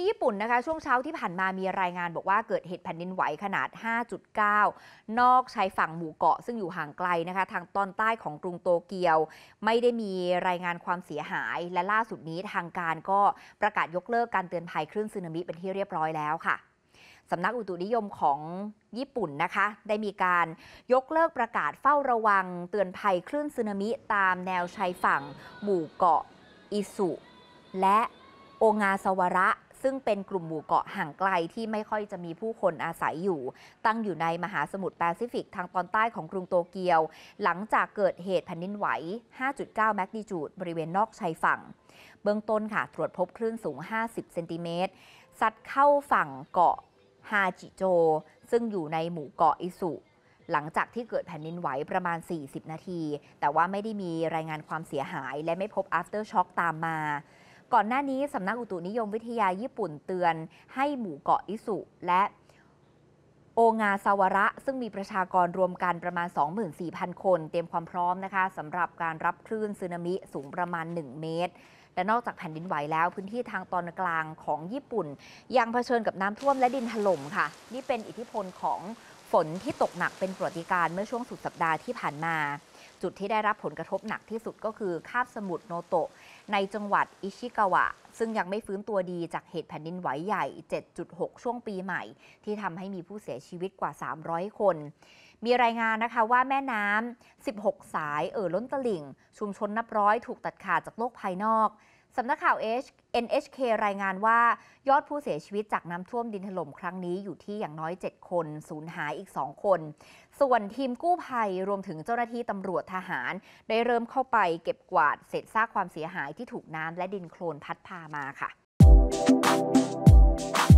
ที่ญี่ปุ่นนะคะช่วงเช้าที่ผ่านมามีรายงานบอกว่าเกิดเหตุแผ่นดินไหวขนาด 5.9 นอกชายฝั่งหมู่เกาะ ซึ่งอยู่ห่างไกลนะคะทางตอนใต้ของกรุงโตเกียว ไม่ได้มีรายงานความเสียหาย และล่าสุดนี้ทางการก็ประกาศยกเลิกการเตือนภัยคลื่นสึนามิเป็นที่เรียบร้อยแล้วค่ะสำนักอุตุนิยมของญี่ปุ่นนะคะได้มีการยกเลิกประกาศเฝ้าระวัง เตือนภัยคลื่นสึนามิ ตามแนวชายฝั่งหมู่เกาะอิสุ และโองาสวระซึ่งเป็นกลุ่มหมู่เกาะห่างไกลที่ไม่ค่อยจะมีผู้คนอาศัยอยู่ ตั้งอยู่ในมหาสมุทรแปซิฟิก ทางตอนใต้ของกรุงโตเกียว หลังจากเกิดเหตุแผ่นดินไหว 5.9 แมกนิจูด บริเวณนอกชายฝั่ง เบื้องต้นค่ะตรวจพบคลื่นสูง 50 เซนติเมตรซัดเข้าฝั่งเกาะฮาจิโจ ซึ่งอยู่ในหมู่เกาะอิสุ หลังจากที่เกิดแผ่นดินไหวประมาณ 40 นาที แต่ว่าไม่ได้มีรายงานความเสียหายและไม่พบ aftershock ตามมาก่อนหน้านี้สำนักอุตุนิยมวิทยาญี่ปุ่นเตือนให้หมู่เกาะอิสุ และโองาซาวระซึ่งมีประชากรรวมกันประมาณ 24,000 คน เตรียมความพร้อมนะคะสำหรับการรับคลื่นสึนามิสูงประมาณ 1 เมตร และนอกจากแผ่นดินไหวแล้วพื้นที่ทางตอนกลางของญี่ปุ่น ยังเผชิญกับน้ำท่วมและดินถล่มค่ะ นี่เป็นอิทธิพลของฝนที่ตกหนักเป็นปรติการเมื่อช่วงสุดสัปดาห์ที่ผ่านมาจุดที่ได้รับผลกระทบหนักที่สุดก็คือคาบสมุทรโนโตะในจังหวัดอิชิกาวะ ซึ่งยังไม่ฟื้นตัวดีจากเหตุแผ่นดินไหวใหญ่ 7.6 ช่วงปีใหม่ ที่ทำให้มีผู้เสียชีวิตกว่า 300 คน มีรายงานนะคะว่าแม่น้ำ 16 สายเอ่อล้นตลิ่ง ชุมชนนับร้อยถูกตัดขาดจากโลกภายนอกสำนักข่าว NHK รายงานว่ายอดผู้เสียชีวิตจากน้ำท่วมดินถล่มครั้งนี้อยู่ที่อย่างน้อย 7 คนสูญหายอีก 2 คน ส่วนทีมกู้ภัยรวมถึงเจ้าหน้าที่ตำรวจทหาร ได้เริ่มเข้าไปเก็บกวาดเศษซากความเสียหายที่ถูกน้ำและดินโคลนพัดพามาค่ะ